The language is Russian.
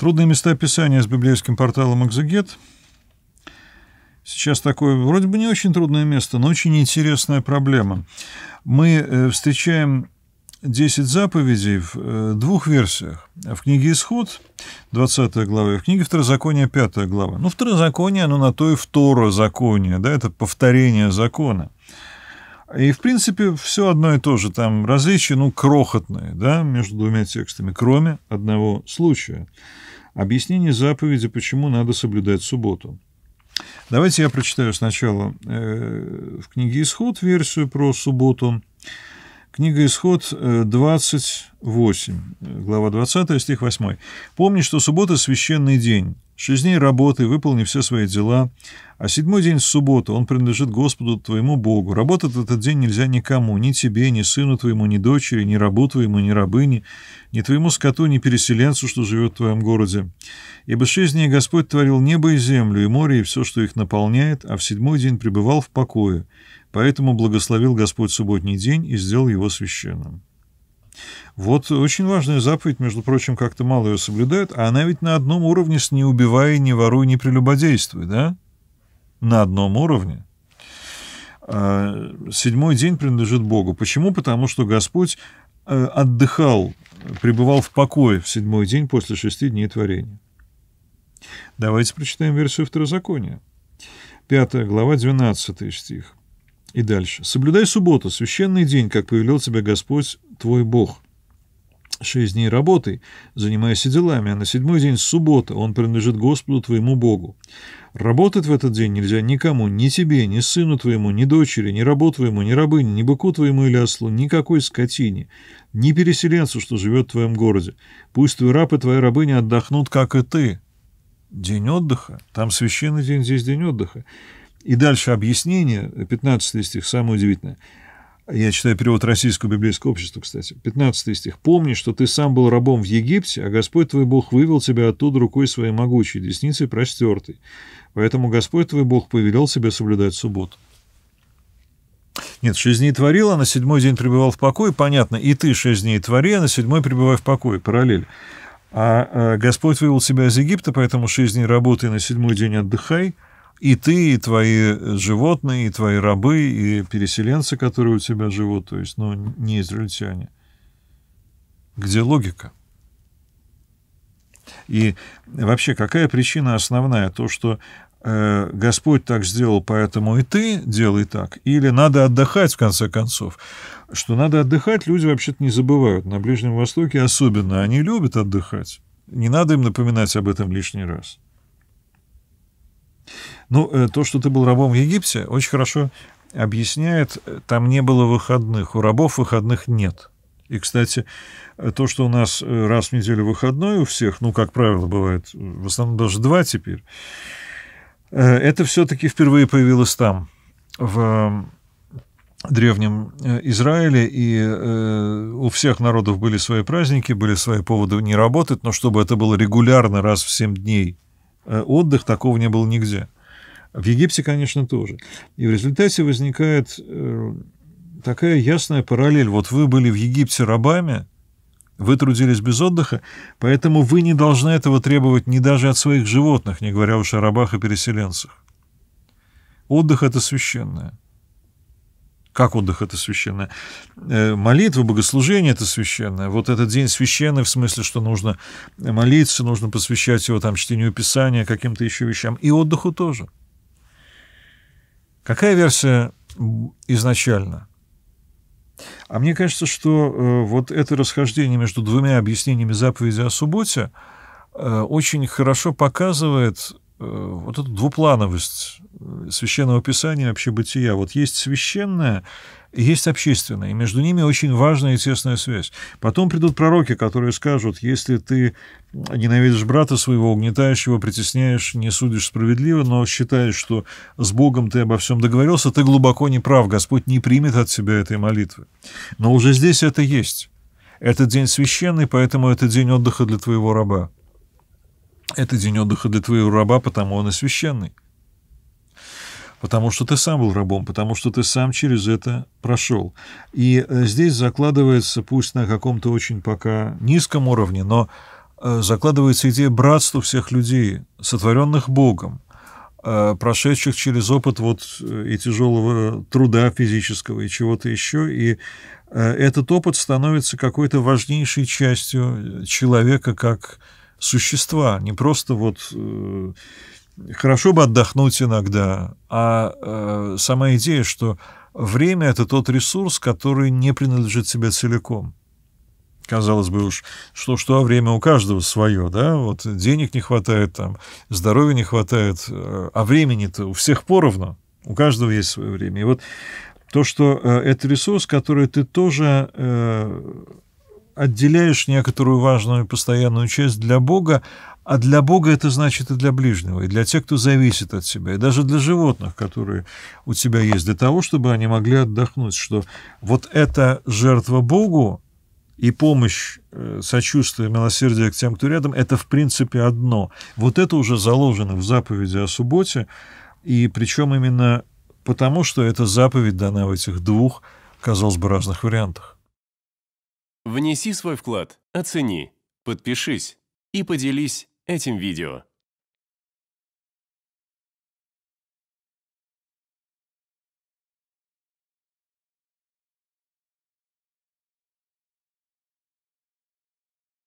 Трудные места описания с библейским порталом «Экзегет». Сейчас такое вроде бы не очень трудное место, но очень интересная проблема. Мы э, встречаем 10 заповедей в э, двух версиях. В книге «Исход» 20 глава и в книге «Второзаконие» 5 глава. Ну, второзаконие, оно на то и второзаконие, да, это повторение закона. И, в принципе, все одно и то же. Там различия, ну, крохотные, да, между двумя текстами, кроме одного случая. Объяснение заповеди, почему надо соблюдать субботу. Давайте я прочитаю сначала э, в книге «Исход» версию про субботу. Книга Исход 28, э, глава 20, стих 8. «Помни, что суббота – священный день, шесть дней работы, выполни все свои дела, а седьмой день – суббота, он принадлежит Господу твоему Богу. Работать этот день нельзя никому, ни тебе, ни сыну твоему, ни дочери, ни рабу твоему, ни рабыне, ни твоему скоту, ни переселенцу, что живет в твоем городе. Ибо шесть дней Господь творил небо и землю, и море, и все, что их наполняет, а в седьмой день пребывал в покое, Поэтому благословил Господь субботний день и сделал его священным. Вот очень важная заповедь, между прочим, как-то мало ее соблюдают, а она ведь на одном уровне с «не убивай, не воруй, не прелюбодействуй», да? На одном уровне. А, седьмой день принадлежит Богу. Почему? Потому что Господь э, отдыхал, пребывал в покое в седьмой день после шести дней творения. Давайте прочитаем версию Второзакония. пятая глава, 12 стих. И дальше. «Соблюдай субботу, священный день, как повелел тебя Господь, твой Бог. Шесть дней работай, занимайся делами, а на седьмой день суббота, он принадлежит Господу твоему Богу. Работать в этот день нельзя никому, ни тебе, ни сыну твоему, ни дочери, ни рабу твоему, ни рабыне, ни быку твоему или ослу, никакой скотине, ни переселенцу, что живет в твоем городе. Пусть твой раб и твоя рабыня отдохнут, как и ты». День отдыха. Там священный день, здесь день отдыха. И дальше объяснение, 15 стих, самое удивительное. Я читаю перевод Российского библейского общества, кстати. 15 стих. «Помни, что ты сам был рабом в Египте, а Господь твой Бог вывел тебя оттуда рукой своей могучей, десницей простертой. Поэтому Господь твой Бог повелел тебе соблюдать субботу». Нет, шесть дней творил, а на седьмой день пребывал в покое, понятно. И ты шесть дней твори, а на седьмой пребывай в покое, параллель. А э, Господь вывел тебя из Египта, поэтому шесть дней работай, на седьмой день отдыхай – и ты, и твои животные, и твои рабы, и переселенцы, которые у тебя живут, то есть, ну, не израильтяне. Где логика? И вообще, какая причина основная? То, что э, Господь так сделал, поэтому и ты делай так? Или надо отдыхать, в конце концов? Что надо отдыхать, люди вообще-то не забывают. На Ближнем Востоке особенно они любят отдыхать. Не надо им напоминать об этом лишний раз. Ну, э, то, что ты был рабом в Египте, очень хорошо объясняет, э, там не было выходных. У рабов выходных нет. И, кстати, э, то, что у нас раз в неделю выходной у всех, ну, как правило, бывает, в основном даже два теперь, это все-таки впервые появилось там, в древнем Израиле, и у всех народов были свои праздники, были свои поводы не работать, но чтобы это было регулярно раз в семь дней отдых, такого не было нигде. В Египте, конечно, тоже. И в результате возникает э, такая ясная параллель. Вот вы были в Египте рабами, вы трудились без отдыха, поэтому вы не должны этого требовать ни даже от своих животных, не говоря уж о рабах и переселенцах. Отдых — это священное. Как отдых — это священное? Э, молитва, богослужение — это священное. Вот этот день священный в смысле, что нужно молиться, нужно посвящать его там чтению Писания, каким-то еще вещам. И отдыху тоже — Какая версия изначально? А мне кажется, что э, вот это расхождение между двумя объяснениями заповеди о субботе э, очень хорошо показывает э, вот эту двуплановость э, священного писания вообще бытия. Вот есть священное, есть общественное, и между ними очень важная и тесная связь. Потом придут пророки, которые скажут, если ты ненавидишь брата своего, угнетаешь его, притесняешь, не судишь справедливо, но считаешь, что с Богом ты обо всем договорился, ты глубоко не прав, Господь не примет от тебя этой молитвы. Но уже здесь это есть. Этот день священный, поэтому это день отдыха для твоего раба. Это день отдыха для твоего раба, потому он и священный потому что ты сам был рабом, потому что ты сам через это прошел. И э, здесь закладывается, пусть на каком-то очень пока низком уровне, но э, закладывается идея братства всех людей, сотворенных Богом, э, прошедших через опыт вот и тяжелого труда физического, и чего-то еще, и этот опыт становится какой-то важнейшей частью человека как существа, не просто вот хорошо бы отдохнуть иногда. А э, сама идея, что время — это тот ресурс, который не принадлежит себе целиком. Казалось бы уж, что, что а время у каждого свое, да, вот денег не хватает, там, здоровья не хватает, э, а времени-то у всех поровну, у каждого есть свое время. И вот то, что э, это ресурс, который ты тоже э, отделяешь некоторую важную постоянную часть для Бога, а для Бога это значит и для ближнего, и для тех, кто зависит от тебя, и даже для животных, которые у тебя есть, для того, чтобы они могли отдохнуть, что вот эта жертва Богу и помощь, э, сочувствие, милосердие к тем, кто рядом, это в принципе одно. Вот это уже заложено в заповеди о субботе, и причем именно потому, что эта заповедь дана в этих двух, казалось бы, разных вариантах. Внеси свой вклад, оцени, подпишись и поделись этим видео.